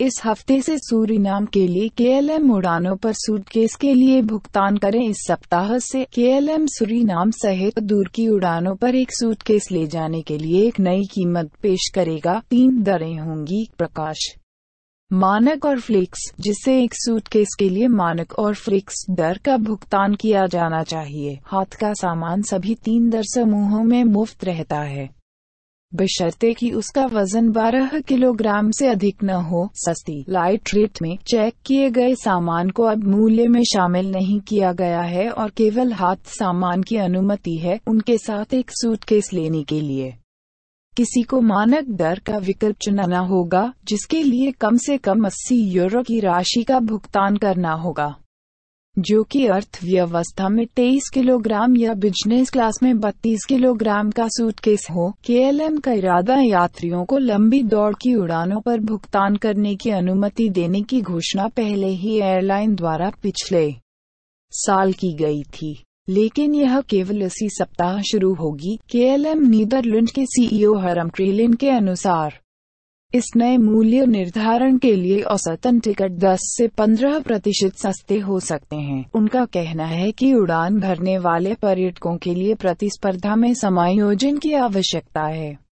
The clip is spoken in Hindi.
इस हफ्ते से सूरीनाम के लिए केएलएम उड़ानों पर सूटकेस के लिए भुगतान करें इस सप्ताह से केएलएम सूरीनाम सहित दूर की उड़ानों पर एक सूटकेस ले जाने के लिए एक नई कीमत पेश करेगा तीन दरें होंगी प्रकाश मानक और फ्लिक्स जिसे एक सूटकेस के लिए मानक और फ्लिक्स दर का भुगतान किया जाना चाहिए हाथ का सामान सभी तीन दर समूहों में मुफ्त रहता है बशर्ते कि उसका वजन 12 किलोग्राम से अधिक न हो सस्ती लाइट रेट में चेक किए गए सामान को अब मूल्य में शामिल नहीं किया गया है और केवल हाथ सामान की अनुमति है उनके साथ एक सूटकेस लेने के लिए किसी को मानक दर का विकल्प चुनाना होगा जिसके लिए कम से कम 80 यूरो की राशि का भुगतान करना होगा जो कि अर्थव्यवस्था में 23 किलोग्राम या बिजनेस क्लास में 32 किलोग्राम का सूटकेस हो के का इरादा यात्रियों को लंबी दौड़ की उड़ानों पर भुगतान करने की अनुमति देने की घोषणा पहले ही एयरलाइन द्वारा पिछले साल की गई थी लेकिन यह केवल इसी सप्ताह शुरू होगी केएलएम नीदरलैंड के सीईओ e हरम ट्रेलिन के अनुसार इस नए मूल्य निर्धारण के लिए औसतन टिकट 10 से 15 प्रतिशत सस्ते हो सकते हैं उनका कहना है कि उड़ान भरने वाले पर्यटकों के लिए प्रतिस्पर्धा में समायोजन की आवश्यकता है